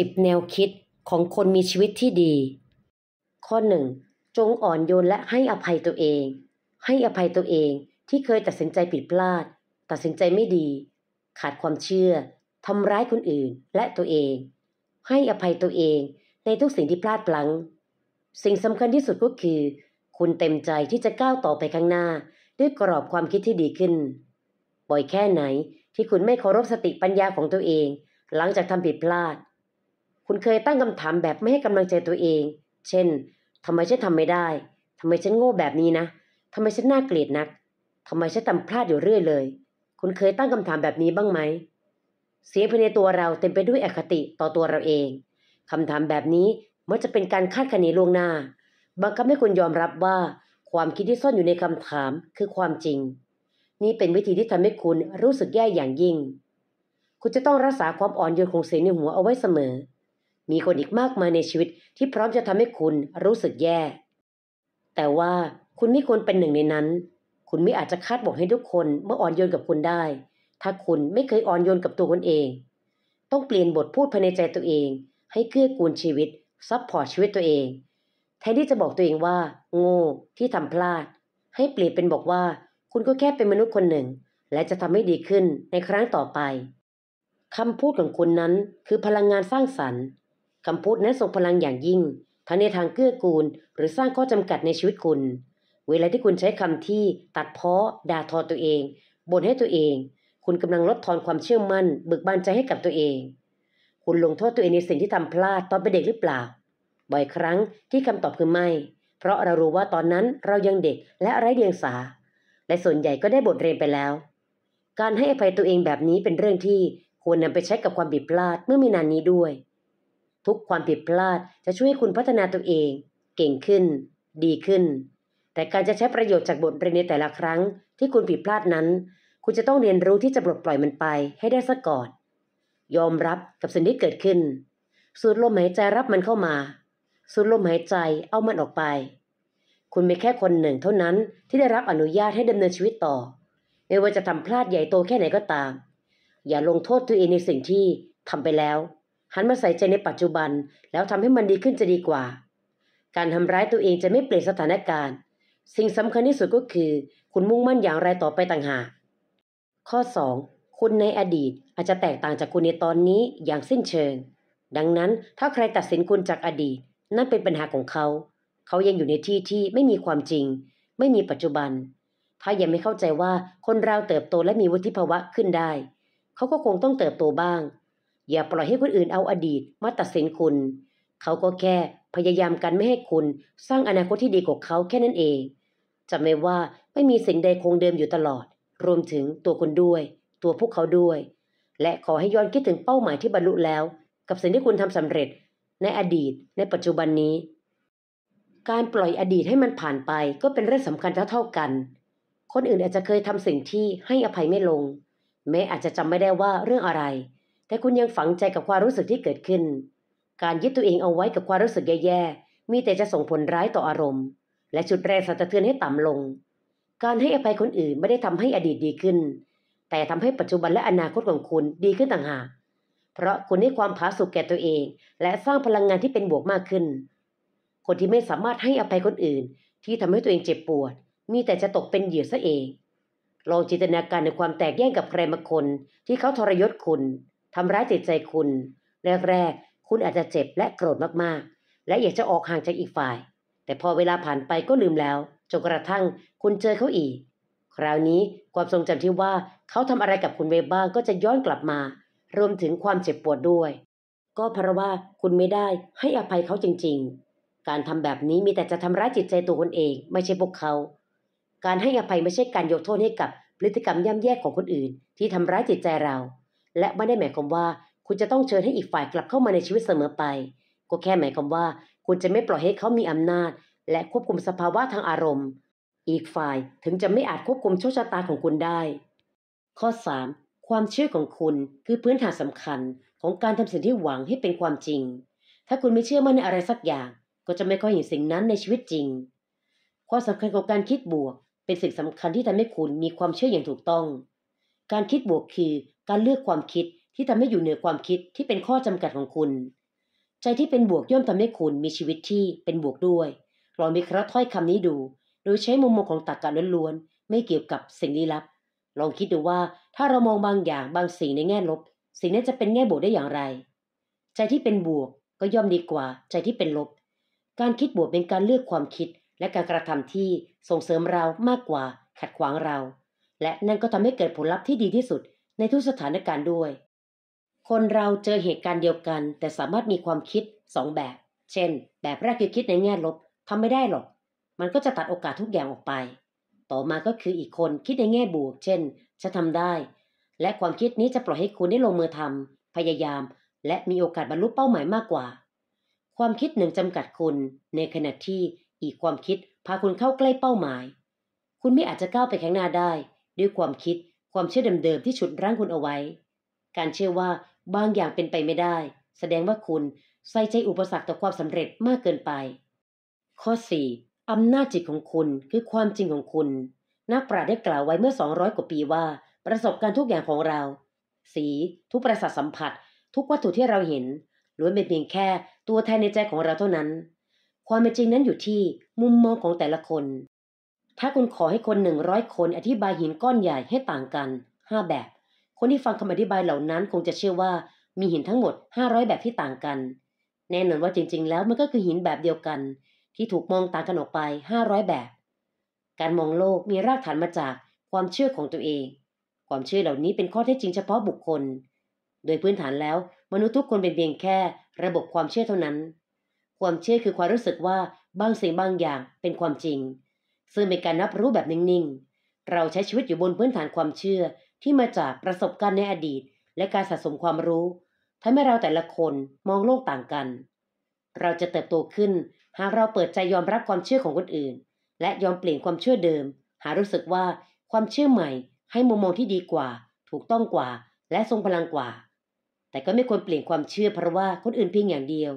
10 แนวคิดของคนมีชีวิตที่ดี ข้อ1จงอ่อนโยนและให้อภัยตัวเอง ให้อภัยตัวเองที่เคยตัดสินใจผิดพลาด ตัดสินใจไม่ดี ขาดความเชื่อ ทำร้ายคนอื่นและตัวเอง ให้อภัยตัวเอง ในทุกสิ่งที่พลาดพลัง้ง สิ่งสำคัญที่สุดก็คือ คุณเต็มใจที่จะก้าวต่อไปข้างหน้า ด้วยกรอบความคิดที่ดีขึ้น บ่อยแค่ไหนที่คุณไม่เคารพสติปัญญาของตัวเอง หลังจากทำผิดพลาดคุณเคยตั้งคำถามแบบไม่ให้กำลังใจตัวเอง เช่น ทำไมฉันทำไม่ได้ ทำไมฉันโง่แบบนี้นะ ทำไมฉันน่าเกลียดนัก ทำไมฉันทำพลาดอยู่เรื่อยเลย คุณเคยตั้งคำถามแบบนี้บ้างไหม เสียภายในตัวเราเต็มไปด้วยอคติต่อตัวเราเอง คำถามแบบนี้มันจะเป็นการคาดคะเนล่วงหน้าบังคับให้คุณยอมรับว่าความคิดที่ซ่อนอยู่ในคำถามคือความจริง นี่เป็นวิธีที่ทำให้คุณรู้สึกแย่อย่างยิ่ง คุณจะต้องรักษาความอ่อนโยนของเสียงในหัวเอาไว้เสมอมีคนอีกมากมายในชีวิตที่พร้อมจะทำให้คุณรู้สึกแย่ แต่ว่าคุณไม่ควรเป็นหนึ่งในนั้น คุณไม่อาจจะคาดบอกให้ทุกคนเมื่ออ่อนโยนกับคุณได้ ถ้าคุณไม่เคยอ่อนโยนกับตัวคุณเอง ต้องเปลี่ยนบทพูดภายในใจตัวเอง ให้เกื้อกูลชีวิต ซับพอร์ตชีวิตตัวเอง แทนที่จะบอกตัวเองว่า โง่ที่ทำพลาด ให้เปลี่ยนเป็นบอกว่าคุณก็แค่เป็นมนุษย์คนหนึ่ง และจะทำให้ดีขึ้นในครั้งต่อไปคำพูดของคุณนั้นคือพลังงานสร้างสรรค์คำพูดนั้นทรงพลังอย่างยิ่ง ทั้งในทางเกื้อกูล หรือสร้างข้อจำกัดในชีวิตคุณ เวลาที่คุณใช้คำที่ตัดเพ้อด่าทอตัวเอง บ่นให้ตัวเอง คุณกำลังลดทอนความเชื่อมั่น บึกบานใจให้กับตัวเอง คุณลงโทษตัวเองในสิ่งที่ทำพลาดตอนเป็นเด็กหรือเปล่า บ่อยครั้งที่คำตอบคือไม่ เพราะเรารู้ว่าตอนนั้นเรายังเด็กและไร้เดียงสา และส่วนใหญ่ก็ได้บทเรียนไปแล้ว การให้อภัยตัวเองแบบนี้เป็นเรื่องที่ควรนำไปใช้กับความบิดพลาดเมื่อมีนานนี้ด้วยทุกความผิดพลาดจะช่วยคุณพัฒนาตัวเอง เก่งขึ้น ดีขึ้น แต่การจะใช้ประโยชน์จากบทเรียนในแต่ละครั้ง ที่คุณผิดพลาดนั้น คุณจะต้องเรียนรู้ที่จะปลดปล่อยมันไปให้ได้สะกอด ยอมรับกับสิ่งที่เกิดขึ้นสูดลมหายใจรับมันเข้ามาสูดลมหายใจเอามันออกไป คุณเป็นแค่คนหนึ่งเท่านั้นที่ได้รับอนุญาตให้ดำเนินชีวิตต่อไม่ว่าจะทำพลาดใหญ่โตแค่ไหนก็ตาม อย่าลงโทษตัวเองในสิ่งที่ทำไปแล้วหันมาใส่ใจในปัจจุบันแล้วทำให้มันดีขึ้นจะดีกว่า การทำร้ายตัวเองจะไม่เปลี่ยนสถานการณ์ สิ่งสำคัญที่สุดก็คือ คุณมุ่งมั่นอย่างไรต่อไปต่างหากข้อ 2. คุณในอดีตอาจจะแตกต่างจากคุณในตอนนี้อย่างสิ้นเชิง ดังนั้นถ้าใครตัดสินคุณจากอดีต นั่นเป็นปัญหาของเขา เขายังอยู่ในที่ที่ไม่มีความจริง ไม่มีปัจจุบัน ถ้ายังไม่เข้าใจว่าคนเราเติบโตและมีวุฒิภาวะขึ้นได้ เขาก็คงต้องเติบโตบ้างอย่าปล่อยให้คนอื่นเอาอดีตมาตัดสินคุณ เขาก็แค่พยายามกันไม่ให้คุณสร้างอนาคตที่ดีกว่าเขาแค่นั้นเองจำไว้ว่าไม่มีสิ่งใดคงเดิมอยู่ตลอด รวมถึงตัวคุณด้วย ตัวพวกเขาด้วย และขอให้ย้อนคิดถึงเป้าหมายที่บรรลุแล้ว กับสิ่งที่คุณทำสำเร็จ ในอดีต ในปัจจุบันนี้ การปล่อยอดีตให้มันผ่านไปก็เป็นเรื่องสำคัญเท่าเท่ากัน คนอื่นอาจจะเคยทำสิ่งที่ให้อภัยไม่ลง แม้อาจจะจำไม่ได้ว่าเรื่องอะไรแต่คุณยังฝังใจกับความรู้สึกที่เกิดขึ้น การยึดตัวเองเอาไว้กับความรู้สึกแย่ๆ มีแต่จะส่งผลร้ายต่ออารมณ์ และชุดแรงสะเทือนให้ต่ำลง การให้อภัยคนอื่นไม่ได้ทำให้อดีตดีขึ้น แต่ทำให้ปัจจุบันและอนาคตของคุณดีขึ้นต่างหาก เพราะคุณให้ความผาสุกแก่ตัวเอง และสร้างพลังงานที่เป็นบวกมากขึ้น คนที่ไม่สามารถให้อภัยคนอื่น ที่ทำให้ตัวเองเจ็บปวด มีแต่จะตกเป็นเหยื่อซะเอง ลองจินตนาการในความแตกแยกกับใครบางคนที่เขาทรยศคุณทำร้ายจิตใจคุณ แรกๆ คุณอาจจะเจ็บและโกรธมากๆ และอยากจะออกห่างจากอีกฝ่าย แต่พอเวลาผ่านไปก็ลืมแล้วจนกระทั่งคุณเจอเขาอีก คราวนี้ความทรงจำที่ว่าเขาทำอะไรกับคุณไว้บ้างก็จะย้อนกลับมา รวมถึงความเจ็บปวดด้วย ก็เพราะว่าคุณไม่ได้ให้อภัยเขาจริง ๆ การทำแบบนี้มีแต่จะทำร้ายจิตใจตัวคนเอง ไม่ใช่พวกเขา การให้อภัยไม่ใช่การยกโทษให้กับพฤติกรรมย่ำแย่ของคนอื่น ที่ทำร้ายจิตใจเราและไม่ได้หมายความว่าคุณจะต้องเชิญให้อีกฝ่ายกลับเข้ามาในชีวิตเสมอไป ก็แค่หมายความว่า คุณจะไม่ปล่อยให้เขามีอำนาจและควบคุมสภาวะทางอารมณ์ อีกฝ่ายถึงจะไม่อาจควบคุมโชคชะตาของคุณได้ ข้อ 3. ความเชื่อของคุณคือพื้นฐานสำคัญของการทำสิ่งที่หวังให้เป็นความจริง ถ้าคุณไม่เชื่อมั่นในอะไรสักอย่าง ก็จะไม่ค่อยเห็นสิ่งนั้นในชีวิตจริงความสำคัญของการคิดบวก เป็นสิ่งสำคัญที่ทำให้คุณมีความเชื่ออย่างถูกต้องการคิดบวกคือการเลือกความคิดที่ทำให้อยู่เหนือความคิดที่เป็นข้อจำกัดของคุณ ใจที่เป็นบวกย่อมทำให้คุณมีชีวิตที่เป็นบวกด้วย ลองมีคราะห์ถ้อยคำนี้ดู โดยใช้มุมมองของตรรกะล้วนๆไม่เกี่ยวกับสิ่งลี้ลับ ลองคิดดูว่าถ้าเรามองบางอย่างบางสิ่งในแง่ลบ สิ่งนั้นจะเป็นแง่บวกได้อย่างไร ใจที่เป็นบวกก็ย่อมดีกว่าใจที่เป็นลบการคิดบวกเป็นการเลือกความคิดและการกระทำที่ส่งเสริมเรามากกว่าขัดขวางเราและนั่นก็ทำให้เกิดผลลัพธ์ที่ดีที่สุดในทุกสถานการณ์ด้วย คนเราเจอเหตุการณ์เดียวกันแต่สามารถมีความคิดสองแบบ เช่น แบบแรกคือคิดในแง่ลบ ทำไม่ได้หรอก มันก็จะตัดโอกาสทุกอย่างออกไป ต่อมาก็คืออีกคนคิดในแง่บวก เช่น จะทำได้ และความคิดนี้จะปล่อยให้คุณได้ลงมือทำ พยายาม และมีโอกาสบรรลุเป้าหมายมากกว่า ความคิดหนึ่งจำกัดคุณ ในขณะที่อีกความคิดพาคุณเข้าใกล้เป้าหมาย คุณไม่อาจจะก้าวไปข้างหน้าได้ด้วยความคิดความเชื่อเดิมๆที่ฉุดรั้งคุณเอาไว้ การเชื่อว่าบางอย่างเป็นไปไม่ได้ แสดงว่าคุณใส่ใจอุปสรรคต่อความสำเร็จมากเกินไป ข้อ 4. อำนาจจิตของคุณคือความจริงของคุณนักปราชญ์ได้กล่าวไว้เมื่อ200กว่าปีว่า ประสบการณ์ทุกอย่างของเรา สี ทุกประสาทสัมผัส ทุกวัตถุที่เราเห็นล้วนเป็นเพียงแค่ตัวแทนในใจของเราเท่านั้น ความเป็นจริงนั้นอยู่ที่มุมมองของแต่ละคนถ้าคุณขอให้คนหนึ่งร้อยคน อธิบายหินก้อนใหญ่ให้ต่างกัน ห้าแบบ คนที่ฟังคำอธิบายเหล่านั้นคงจะเชื่อว่ามีหินทั้งหมดห้าร้อยแบบที่ต่างกัน แน่นอนว่าจริงๆแล้วมันก็คือหินแบบเดียวกัน ที่ถูกมองต่างกันออกไปห้าร้อยแบบ การมองโลกมีรากฐานมาจากความเชื่อของตัวเอง ความเชื่อเหล่านี้เป็นข้อเท็จจริงเฉพาะบุคคล โดยพื้นฐานแล้ว มนุษย์ทุกคนเป็นเพียงแค่ระบบความเชื่อเท่านั้น ความเชื่อคือความรู้สึกว่าบางสิ่งบางอย่างเป็นความจริงซึ่งเป็นการรับรู้แบบนิ่งๆ เราใช้ชีวิตอยู่บนพื้นฐานความเชื่อที่มาจากประสบการณ์ในอดีตและการสะสมความรู้ทำให้เราแต่ละคนมองโลกต่างกัน เราจะเติบโตขึ้น หากเราเปิดใจยอมรับความเชื่อของคนอื่น และยอมเปลี่ยนความเชื่อเดิม หารู้สึกว่าความเชื่อใหม่ ให้มุมมองที่ดีกว่า ถูกต้องกว่า และทรงพลังกว่า แต่ก็ไม่ควรเปลี่ยนความเชื่อเพราะว่าคนอื่นเพียงอย่างเดียว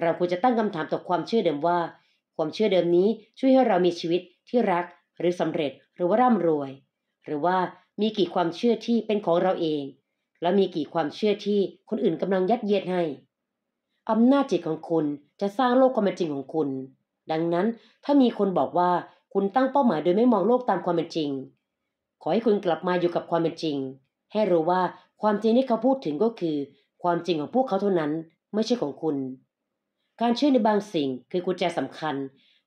เราควรจะตั้งคำถามต่อความเชื่อเดิมว่า ความเชื่อเดิมนี้ช่วยให้เรามีชีวิตที่รักหรือสำเร็จหรือว่าร่ำรวย หรือว่ามีกี่ความเชื่อที่เป็นของเราเอง และมีกี่ความเชื่อที่คนอื่นกำลังยัดเยียดให้อำนาจจิตของคุณจะสร้างโลกความเป็นจริงของคุณ ดังนั้นถ้ามีคนบอกว่าคุณตั้งเป้าหมายโดยไม่มองโลกตามความเป็นจริง ขอให้คุณกลับมาอยู่กับความเป็นจริง ให้รู้ว่าความจริงที่เขาพูดถึงก็คือ ความจริงของพวกเขาเท่านั้นไม่ใช่ของคุณ การเชื่อในบางสิ่งคือกุญแจสำคัญ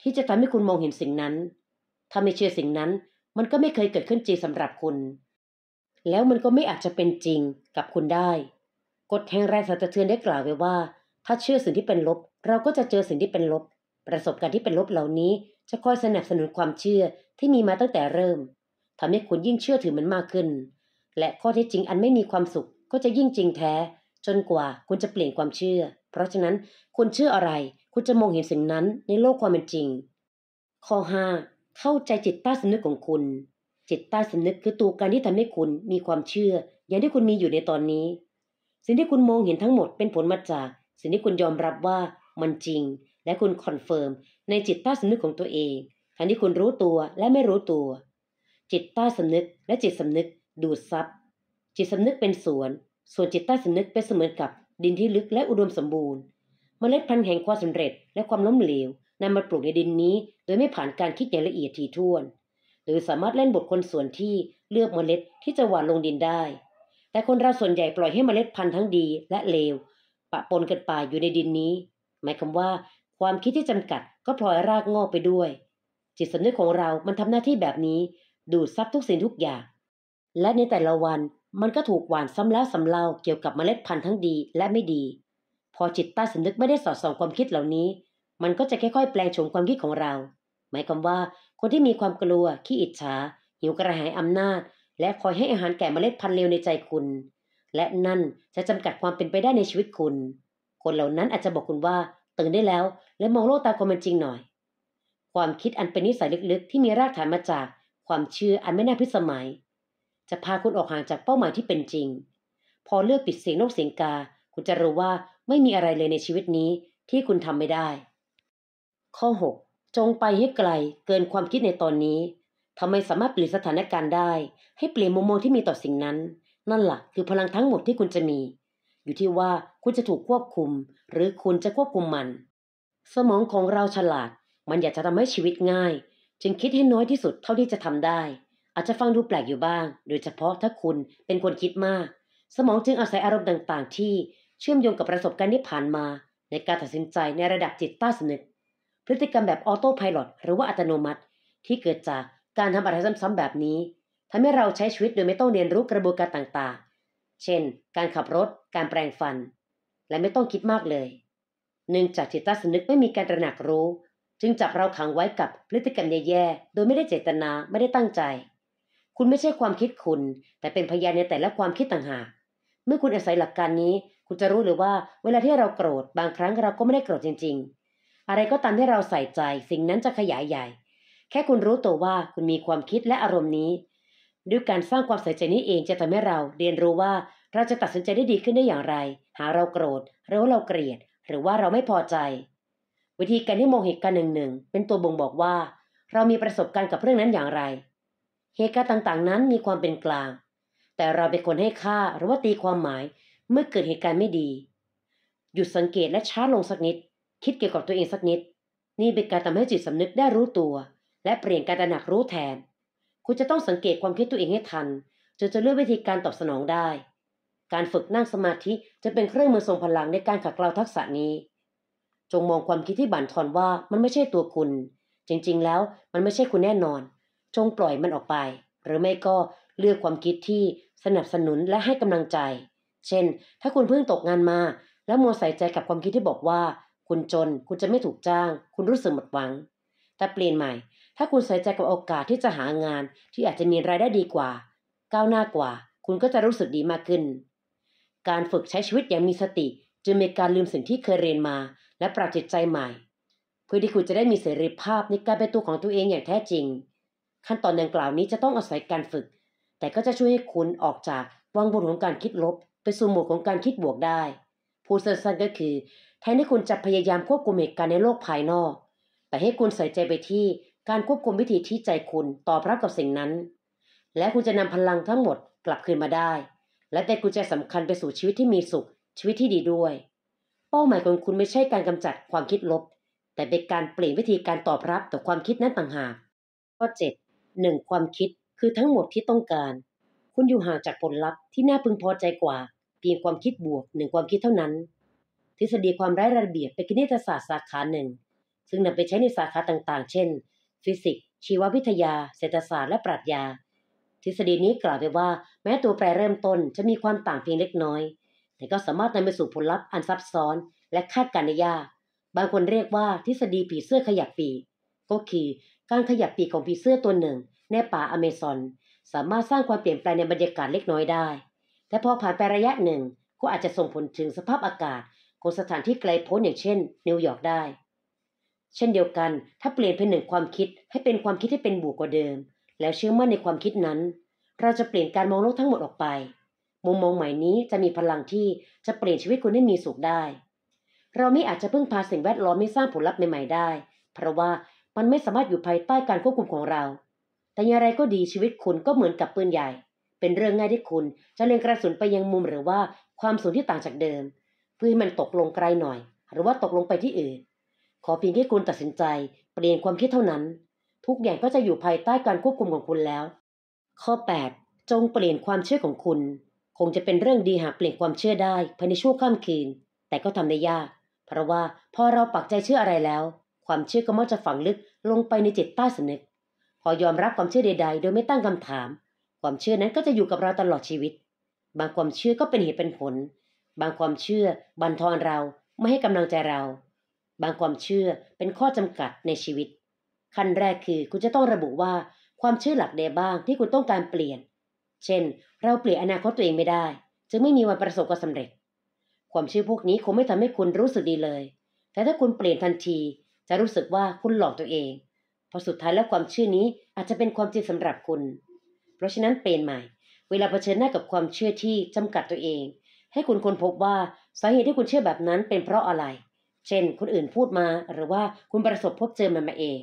ที่จะทำให้คุณมองเห็นสิ่งนั้นถ้าไม่เชื่อสิ่งนั้น มันก็ไม่เคยเกิดขึ้นจริงสำหรับคุณ แล้วมันก็ไม่อาจจะเป็นจริงกับคุณได้ กฎแห่งแรงสะเทือนได้กล่าวไว้ว่า ถ้าเชื่อสิ่งที่เป็นลบ เราก็จะเจอสิ่งที่เป็นลบ ประสบการณ์ที่เป็นลบเหล่านี้จะคอยสนับสนุนความเชื่อที่มีมาตั้งแต่เริ่ม ทำให้คุณยิ่งเชื่อถือมันมากขึ้น และข้อเท็จจริงอันไม่มีความสุข ก็จะยิ่งจริงแท้ จนกว่า คุณจะเปลี่ยนความเชื่อ เพราะฉะนั้นคุณเชื่ออะไร คุณจะมองเห็นสิ่งนั้น ในโลกความเป็นจริง ข้อ5เข้าใจจิตใต้สำนึกของคุณ จิตใต้สำนึกคือตัวการที่ทำให้คุณมีความเชื่อ อย่างที่คุณมีอยู่ในตอนนี้ สิ่งที่คุณมองเห็นทั้งหมดเป็นผลมาจาก สิ่งที่คุณยอมรับว่ามันจริง และคุณคอนเฟิร์ม ในจิตใต้สำนึกของตัวเอง ทั้งที่คุณรู้ตัวและไม่รู้ตัว จิตใต้สำนึกและจิตสำนึกดูดซับจิตสำนึกเป็นสวน ส่วนจิตใต้สำนึกเป็นเสมือนกับดินที่ลึกและอุดมสมบูรณ์มเมล็ดพันธุ์แห่งความสำเร็จและความล้มเหลวนำมาปลูกในดินนี้โดยไม่ผ่านการคิดอย่างละเอียดถี่ถ้วน หรือสามารถเล่นบทคนส่วนที่เลือกเมล็ดที่จะหว่านลงดินได้ แต่คนเราส่วนใหญ่ปล่อยให้เมล็ดพันธุ์ทั้งดีและเลว ปะปนกันไปอยู่ในดินนี้หมายความว่าความคิดที่จำกัดก็พลอยรากงอกไปด้วย จิตสำนึกของเรา มันทำหน้าที่แบบนี้ดูดซับทุกสิ่งทุกอย่าง และในแต่ละวันมันก็ถูกหว่านซ้ำแล้วซ้ำเล่าเกี่ยวกับเมล็ดพันธุ์ทั้งดีและไม่ดี พอจิตใต้สำนึกไม่ได้สอดส่องความคิดเหล่านี้มันก็จะค่อยๆแปลงโฉมความคิดของเรา หมายความว่า คนที่มีความกลัวขี้อิจฉาหิวกระหายอำนาจ และคอยให้อาหารแก่เมล็ดพันธุ์เลวในใจคุณ และนั่นจะจำกัดความเป็นไปได้ในชีวิตคุณ คนเหล่านั้นอาจจะบอกคุณว่าตื่นได้แล้ว และมองโลกตามความเป็นจริงหน่อย ความคิดอันเป็นนิสัยลึกๆ ที่มีรากฐานมาจากความเชื่ออันไม่น่าพิสมัย จะพาคุณออกห่างจากเป้าหมายที่เป็นจริง พอเลือกปิดเสียงนกเสียงกาคุณจะรู้ว่าไม่มีอะไรเลยในชีวิตนี้ที่คุณทำไม่ได้ข้อ6จงไปให้ไกลเกินความคิดในตอนนี้ ทำไมสามารถเปลี่ยนสถานการณ์ได้ ให้เปลี่ยนมุมมองที่มีต่อสิ่งนั้น นั่นละ่ะ คือพลังทั้งหมดที่คุณจะมี อยู่ที่ว่าคุณจะถูกควบคุม หรือคุณจะควบคุมมัน สมองของเราฉลาด มันอยากจะทำให้ชีวิตง่าย จึงคิดให้น้อยที่สุดเท่าที่จะทำได้ อาจจะฟังดูแปลกอยู่บ้าง โดยเฉพาะถ้าคุณเป็นคนคิดมาก สมองจึงอาศัยอารมณ์ต่าง ๆ ที่เชื่อมโยงกับประสบการณ์ที่ผ่านมา ในการตัดสินใจในระดับจิตใต้สำนึกพฤติกรรมแบบออโต้พายロหรือว่าอัตโนมัติ ที่เกิดจากการทำอะไรซ้ำๆแบบนี้ทำให้เราใช้ชีวิตโดยไม่ต้องเรียนรู้กระบวนการต่างๆ เช่น การขับรถ การแปรงฟัน และไม่ต้องคิดมากเลยเนื่องจากจิตใต้สำนึกไม่มีการตระหนักรู้ จึงจับเราขังไว้กับพฤติกรรมแย่ๆ โดยไม่ได้เจตนาไม่ได้ตั้งใจ คุณไม่ใช่ความคิดคุณ แต่เป็นพยานในแต่ละความคิดต่างหากเมื่อคุณอาศัยหลักการนี้ คุณจะรู้เลยว่าเวลาที่เราโกรธบางครั้งเราก็ไม่ได้โกรธจริง ๆอะไรก็ตามที่เราใส่ใจสิ่งนั้นจะขยายใหญ่ แค่คุณรู้ตัวว่าคุณมีความคิดและอารมณ์นี้ ด้วยการสร้างความใส่ใจนี้เองจะทำให้เรา เรียนรู้ว่าเราจะตัดสินใจได้ดีขึ้นได้อย่างไร หาเราโกรธ หรือว่าเราเกลียด หรือว่าเราไม่พอใจ วิธีการที่มองเหตุการณ์หนึ่งหนึ่งเป็นตัวบ่งบอกว่า เรามีประสบการณ์กับเรื่องนั้นอย่างไร เหตุการณ์ต่างๆนั้นมีความเป็นกลาง แต่เราเป็นคนให้ค่าหรือว่าตีความหมาย เมื่อเกิดเหตุการณ์ไม่ดี หยุดสังเกตและช้าลงสักนิดคิดเกี่ยวกับตัวเองสักนิด นี่เป็นการทำให้จิตสำนึกได้รู้ตัว และเปลี่ยนการตระหนักรู้แทน คุณจะต้องสังเกตความคิดตัวเองให้ทันจนจะเลือกวิธีการตอบสนองได้ การฝึกนั่งสมาธิจะเป็นเครื่องมือทรงพลังในการขัดเกลาทักษะนี้ จงมองความคิดที่บั่นทอนว่ามันไม่ใช่ตัวคุณ จริงๆ แล้วมันไม่ใช่คุณแน่นอน จงปล่อยมันออกไป หรือไม่ก็เลือกความคิดที่สนับสนุนและให้กำลังใจ เช่น ถ้าคุณเพิ่งตกงานมา แล้วมัวใส่ใจกับความคิดที่บอกว่าคุณจนคุณจะไม่ถูกจ้าง คุณรู้สึกหมดหวัง แต่เปลี่ยนใหม่ ถ้าคุณใส่ใจกับโอกาสที่จะหางานที่อาจจะมีรายได้ดีกว่า ก้าวหน้ากว่า คุณก็จะรู้สึกดีมากขึ้น การฝึกใช้ชีวิตอย่างมีสติ จึงเป็นการลืมสิ่งที่เคยเรียนมา และปรับจิตใจใหม่เพื่อที่คุณจะได้มีเสรีภาพในการเป็นตัวของตัวเองอย่างแท้จริง ขั้นตอนดังกล่าวนี้จะต้องอาศัยการฝึก แต่ก็จะช่วยให้คุณออกจากวังบนของการคิดลบ ไปสู่หมดของการคิดบวกได้พูดสั้นๆก็คือแทนที่คุณจะพยายามควบคุมเหตุการณ์ในโลกภายนอก แต่ให้คุณใส่ใจไปที่การควบคุมวิธีที่ใจคุณตอบรับกับสิ่งนั้น และคุณจะนำพลังทั้งหมดกลับคืนมาได้ และเป็นกุญแจสำคัญไปสู่ชีวิตที่มีสุขชีวิตที่ดีด้วย เป้าหมายของคุณไม่ใช่การกำจัดความคิดลบ แต่เป็นการเปลี่ยนวิธีการตอบรับต่อความคิดนั้นต่างหากข้อ7งความคิดคือทั้งหมดที่ต้องการ คุณอยู่ห่างจากผลลัพธ์ที่น่าพึงพอใจกว่าเพียงความคิดบวกหนึ่งความคิดเท่านั้นทฤษฎีความไร้ระเบียบเป็นคณิตศาสตร์สาขาหนึ่ง ซึ่งนำไปใช้ในสาขาต่างๆ เช่น ฟิสิกส์ ชีววิทยา เศรษฐศาสตร์ และปรัชญา ทฤษฎีนี้กล่าวไว้ว่าแม้ตัวแปรเริ่มต้นจะมีความต่างเพียงเล็กน้อย แต่ก็สามารถนำไปสู่ผลลัพธ์อันซับซ้อน และคาดการณ์ได้ยาก บางคนเรียกว่าทฤษฎีผีเสื้อขยับปีกก็คือการขยับปีกของผีเสื้อตัวหนึ่ง ในป่าอเมซอน สามารถสร้างความเปลี่ยนแปลงในบรรยากาศเล็กน้อยได้ แต่พอผ่านไประยะหนึ่งก็อาจจะส่งผลถึงสภาพอากาศของสถานที่ไกลโพ้นอย่างเช่น นิวยอร์กได้ เช่นเดียวกัน ถ้าเปลี่ยนเป็นหนึ่งความคิดให้เป็นความคิดที่เป็นบวกกว่าเดิม แล้วเชื่อมั่นในความคิดนั้น เราจะเปลี่ยนการมองโลกทั้งหมดออกไป มุมมองใหม่นี้จะมีพลังที่จะเปลี่ยนชีวิตคุณให้มีสุขได้ เราไม่อาจจะพึ่งพาสิ่งแวดล้อมไม่สร้างผลลัพธ์ใหม่ๆได้ เพราะว่ามันไม่สามารถอยู่ภายใต้การควบคุมของเรา แต่อย่างไรก็ดีชีวิตคุณก็เหมือนกับปืนใหญ่ เป็นเรื่องง่ายที่คุณจะเล็งกระสุนไปยังมุมหรือว่าความสูงที่ต่างจากเดิมเพื่อให้มันตกลงไกลหน่อย หรือว่าตกลงไปที่อื่น ขอเพียงแค่คุณตัดสินใจ เปลี่ยนความคิดเท่านั้น ทุกอย่างก็จะอยู่ภายใต้การควบคุมของคุณแล้ว ข้อ8จงเปลี่ยนความเชื่อของคุณ คงจะเป็นเรื่องดีหากเปลี่ยนความเชื่อได้ภายในช่วข้ามคืนแต่ก็ทำได้ยาก เพราะว่าพอเราปักใจเชื่ออะไรแล้ว ความเชื่อก็มักจะฝังลึกลงไปในจิตใต้สำนึก พอยอมรับความเชื่อใดๆ โดยไม่ตั้งคำถาม ความเชื่อนั้นก็จะอยู่กับเราตลอดชีวิต บางความเชื่อก็เป็นเหตุเป็นผลบางความเชื่อบันทอนเราไม่ให้กำลังใจเรา บางความเชื่อเป็นข้อจำกัดในชีวิต ขั้นแรกคือคุณจะต้องระบุว่าความเชื่อหลักใดบ้างที่คุณต้องการเปลี่ยน เช่นเราเปลี่ยนอนาคตตัวเองไม่ได้ จึงไม่มีวันประสบความสำเร็จ ความเชื่อพวกนี้คงไม่ทำให้คุณรู้สึกดีเลย แต่ถ้าคุณเปลี่ยนทันทีจะรู้สึกว่าคุณหลอกตัวเองพอสุดท้ายแล้วความเชื่อนี้อาจจะเป็นความจริงสำหรับคุณ เพราะฉะนั้นเปลี่ยนใหม่ เวลาเผชิญหน้ากับความเชื่อที่จำกัดตัวเองให้คุณค้นพบว่าสาเหตุที่คุณเชื่อแบบนั้นเป็นเพราะอะไร เช่น คนอื่นพูดมาหรือว่าคุณประสบพบเจอมันมาเอง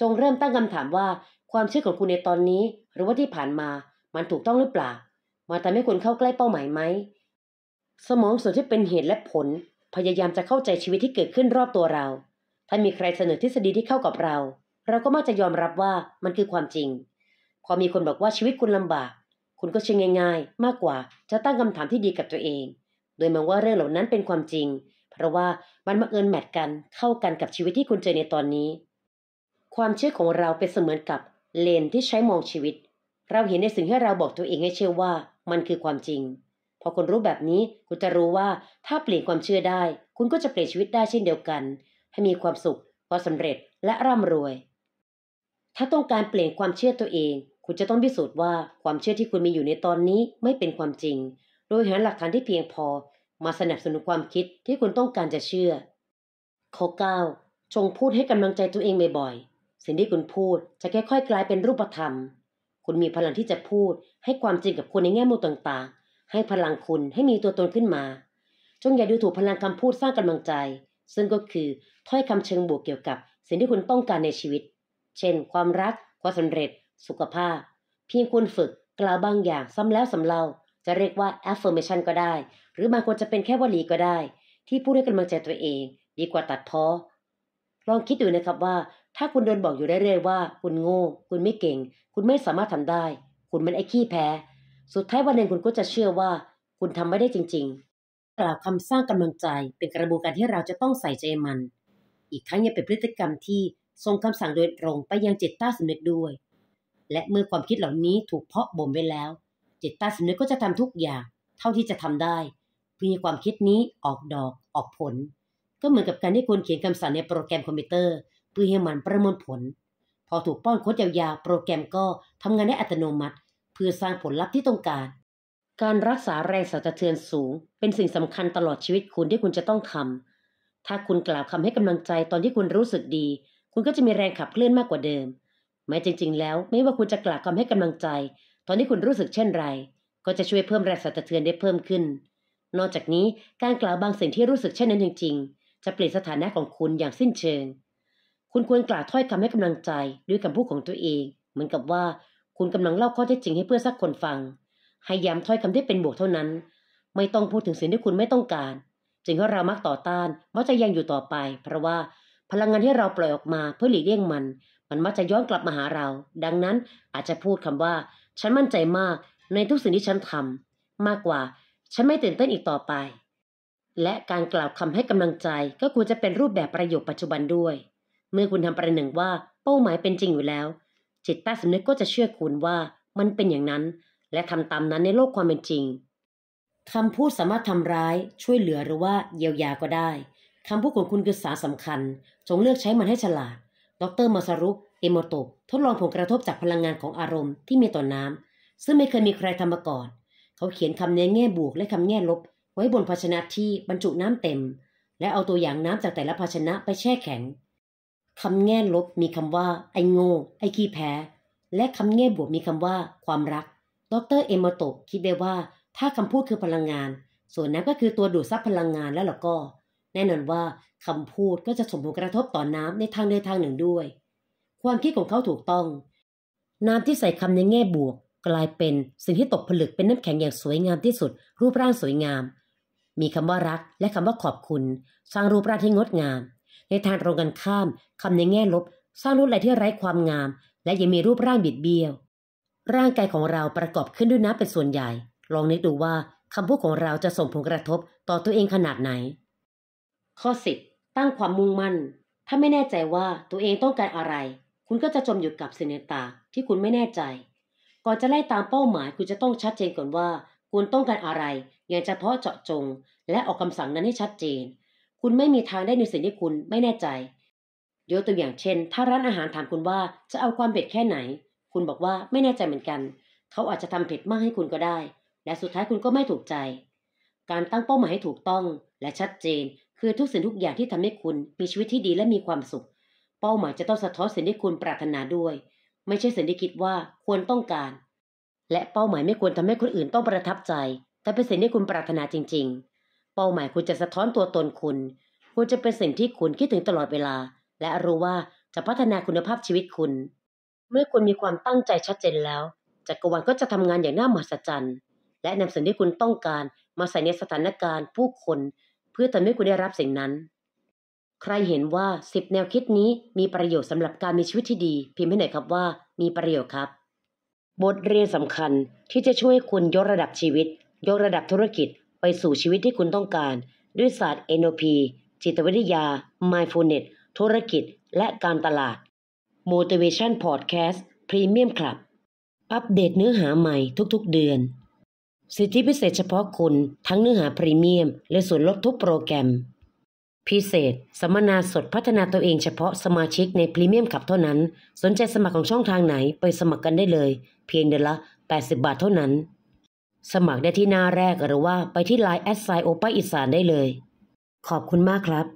จงเริ่มตั้งคำถามว่าความเชื่อของคุณในตอนนี้หรือว่าที่ผ่านมา มันถูกต้องหรือเปล่ามาทำให้คุณเข้าใกล้เป้าหมายไหม สมองส่วนที่เป็นเหตุและผลพยายามจะเข้าใจชีวิตที่เกิดขึ้นรอบตัวเรา ถ้ามีใครเสนอทฤษฎีที่เข้ากับเรา เราก็มักจะยอมรับว่ามันคือความจริง พอมีคนบอกว่าชีวิตคุณลำบากคุณก็เชื่อง่าย ๆ มากกว่า จะตั้งคำถามที่ดีกับตัวเอง โดยมองว่าเรื่องเหล่านั้นเป็นความจริง เพราะว่ามันมาเอิญแมทกันเข้ากันกับชีวิตที่คุณเจอในตอนนี้ ความเชื่อของเราเป็นเสมือนกับเลนที่ใช้มองชีวิต เราเห็นในสิ่งที่เราบอกตัวเองให้เชื่อว่า มันคือความจริง พอคนรู้แบบนี้คุณจะรู้ว่าถ้าเปลี่ยนความเชื่อได้ คุณก็จะเปลี่ยนชีวิตได้เช่นเดียวกัน ให้มีความสุขความสำเร็จและร่ำรวย ถ้าต้องการเปลี่ยนความเชื่อตัวเองคุณจะต้องพิสูจน์ว่าความเชื่อที่คุณมีอยู่ในตอนนี้ไม่เป็นความจริง โดยหาหลักฐานที่เพียงพอ มาสนับสนุนความคิดที่คุณต้องการจะเชื่อข้อ9จงพูดให้กำลังใจตัวเองบ่อยๆสิ่งที่คุณพูดจะค่อยๆ กลายเป็นรูปธรรม คุณมีพลังที่จะพูด ให้ความจริงกับคนในแง่มุมต่าง ๆ ให้พลังคุณให้มีตัวตนขึ้นมา จงอย่าดูถูกพลังคำพูดสร้างกำลังใจ ซึ่งก็คือถ้อยคำเชิงบวกเกี่ยวกับ สิ่งที่คุณต้องการในชีวิต เช่น ความรัก ความสำเร็จสุขภาพ เพียงคุณฝึกกล่าวบางอย่างซ้ำแล้ว ซ้ำเล่าจะเรียกว่า affirmation ก็ได้ หรือบางคนจะเป็นแค่วลีก็ได้ ที่พูดให้กำลังใจตัวเอง ดีกว่าตัดพ้อลองคิดดูนะครับว่า ถ้าคุณโดนบอกอยู่เรื่อยๆว่า คุณโง่ คุณไม่เก่ง คุณไม่สามารถทำได้ คุณมันไอ้ขี้แพ้ สุดท้ายวันหนึ่งคุณก็จะเชื่อว่า คุณทำไม่ได้จริงๆกล่าวคำสร้างกำลังใจ เป็นกระบวนการที่เราจะต้องใส่ใจมัน อีกทั้งยังเป็นพฤติกรรมที่ส่งคำสั่งโดยตรงไปยังจิตใต้สำนึกด้วยและเมื่อความคิดเหล่านี้ถูกเพาะบ่มไว้แล้ว จิตใต้สำนึกก็จะทำทุกอย่าง เท่าที่จะทำได้ เพื่อความคิดนี้ ออกดอก ออกผล ก็เหมือนกับการที่คุณเขียนคำสั่งในโปรแกรมคอมพิวเตอร์ เพื่อให้มันประมวลผล พอถูกป้อนโค้ดยาวๆโปรแกรมก็ทำงานได้อัตโนมัติ เพื่อสร้างผลลัพธ์ที่ต้องการ การรักษาแรงสั่นสะเทือนสูงเป็นสิ่งสำคัญตลอดชีวิตคุณที่คุณจะต้องทำ ถ้าคุณกล่าวคำให้กำลังใจตอนที่คุณรู้สึกดี คุณก็จะมีแรงขับเคลื่อนมากกว่าเดิมแม้จริงๆแล้วไม่ว่าคุณจะกล่าวคำให้กำลังใจ ตอนที่คุณรู้สึกเช่นไร ก็จะช่วยเพิ่มแรงสะเทือนได้เพิ่มขึ้น นอกจากนี้การกล่าวบางสิ่งที่รู้สึกเช่นนั้นจริง ๆ จะเปลี่ยนสถานะของคุณอย่างสิ้นเชิง คุณควรกล่าวถ้อยคำให้กำลังใจด้วยคำพูดของตัวเอง เหมือนกับว่าคุณกำลังเล่าข้อเท็จจริงให้เพื่อนสักคนฟัง ให้ย้ำถ้อยคำที่เป็นบวกเท่านั้น ไม่ต้องพูดถึงสิ่งที่คุณไม่ต้องการ จึงที่เรามักต่อต้านมักจะยังอยู่ต่อไป เพราะว่าพลังงานที่เราปล่อยออกมาเพื่อหลีกเลี่ยงมันมันมักจะย้อนกลับมาหาเรา ดังนั้นอาจจะพูดคำว่า ฉันมั่นใจมากในทุกสิ่งที่ฉันทำ มากกว่า ฉันไม่ตื่นเต้นอีกต่อไป และการกล่าวคำให้กำลังใจ ก็ควรจะเป็นรูปแบบประโยคปัจจุบันด้วย เมื่อคุณทำประหนึ่งว่าเป้าหมายเป็นจริงอยู่แล้ว จิตใต้สำนึกก็จะเชื่อคุณว่ามันเป็นอย่างนั้น และทำตามนั้นในโลกความเป็นจริงคำพูดสามารถทำร้าย ช่วยเหลือหรือว่าเยียวยาก็ได้คำพูดของคุณคือสาสสำคัญ จงเลือกใช้มันให้ฉลาดดรมาซารุ เอโมโตะทดลองผลกระทบจากพลังงานของอารมณ์ที่มีต่อนน้ำ ซึ่งไม่เคยมีใครทำมาก่อน เขาเขียนคำในแง่บวก และคำแง่ลบ ไว้บนภาชนะที่บรรจุน้ำเต็ม และเอาตัวอย่างน้ำจากแต่ละภาชนะไปแช่แข็งคำแง่ลบมีคำว่า ไอโง่ไอขี้แพ้ และคำแง่บวกมีคำว่า ความรัก ดร เอโมโตะคิดได้ว่า ถ้าคำพูดคือพลังงาน ส่วนน้ำก็คือตัวดูดซับพลังงานแล้วล่ะก็แน่นอนว่าคำพูดก็จะส่งผลกระทบต่อน้ำในทางใดทางหนึ่งด้วย ความคิดของเขาถูกต้อง น้ำที่ใส่คำในแง่บวกกลายเป็นสิ่งที่ตกผลึกเป็นน้ำแข็งอย่างสวยงามที่สุด รูปร่างสวยงาม มีคำว่ารักและคำว่าขอบคุณสร้างรูปร่างที่งดงาม ในทางตรงกันข้ามคำในแง่ลบสร้างรูปลายที่ไร้ความงามและยังมีรูปร่างบิดเบี้ยว ร่างกายของเราประกอบขึ้นด้วยน้ำเป็นส่วนใหญ่ ลองนึกดูว่าคำพูดของเราจะส่งผลกระทบต่อตัวเองขนาดไหนข้อ 10 ตั้งความมุ่งมั่น ถ้าไม่แน่ใจว่าตัวเองต้องการอะไร คุณก็จะจมอยู่กับสิ่งต่างๆที่คุณไม่แน่ใจ ก่อนจะไล่ตามเป้าหมาย คุณจะต้องชัดเจนก่อนว่า คุณต้องการอะไรอย่างเฉพาะเจาะจง และออกคำสั่งนั้นให้ชัดเจนคุณไม่มีทางได้ในสิ่งที่คุณไม่แน่ใจยกตัวอย่างเช่น ถ้าร้านอาหารถามคุณว่าจะเอาความเผ็ดแค่ไหน คุณบอกว่าไม่แน่ใจเหมือนกัน เขาอาจจะทำเผ็ดมากให้คุณก็ได้ และสุดท้ายคุณก็ไม่ถูกใจ การตั้งเป้าหมายให้ถูกต้องและชัดเจนคือทุกสิ่งทุกอย่างที่ทำให้คุณมีชีวิตที่ดีและมีความสุข เป้าหมายจะต้องสะท้อนสิ่งที่คุณปรารถนาด้วย ไม่ใช่สิ่งที่คิดว่าควรต้องการ และเป้าหมายไม่ควรทำให้คนอื่นต้องประทับใจแต่เป็นสิ่งที่คุณปรารถนาจริงๆ เป้าหมายคุณจะสะท้อนตัวตนคุณ คุณจะเป็นสิ่งที่คุณคิดถึงตลอดเวลา และรู้ว่าจะพัฒนาคุณภาพชีวิตคุณ เมื่อคุณมีความตั้งใจชัดเจนแล้วจักรวาลก็จะทำงานอย่างน่ามหัศจรรย์และนำสิ่งที่คุณต้องการ มาใส่ในสถานการณ์ผู้คนเพื่อทำให้คุณได้รับสิ่งนั้น ใครเห็นว่าสิบแนวคิดนี้มีประโยชน์สำหรับการมีชีวิตที่ดีพิมพ์ให้หน่อยครับว่ามีประโยชน์ครับ บทเรียนสำคัญที่จะช่วยคุณยกระดับชีวิต ยกระดับธุรกิจไปสู่ชีวิตที่คุณต้องการ ด้วยศาสตร์เอโนพีจิตวิทยา Mindfulness ธุรกิจและการตลาด Motivation Podcast Premium Club อัปเดตเนื้อหาใหม่ทุก ๆ เดือนสิทธิพิเศษเฉพาะคุณ ทั้งเนื้อหาพรีเมียม และส่วนลดทุกโปรแกรม พิเศษสัมมนาสดพัฒนาตัวเองเฉพาะสมาชิกในพรีเมียมขับเท่านั้น สนใจสมัครของช่องทางไหนไปสมัครกันได้เลย เพียงเดือนละ 80 บาทเท่านั้น สมัครได้ที่หน้าแรกหรือว่า ไปที่ไลน์แอดไซโอป้าอิสานได้เลย ขอบคุณมากครับ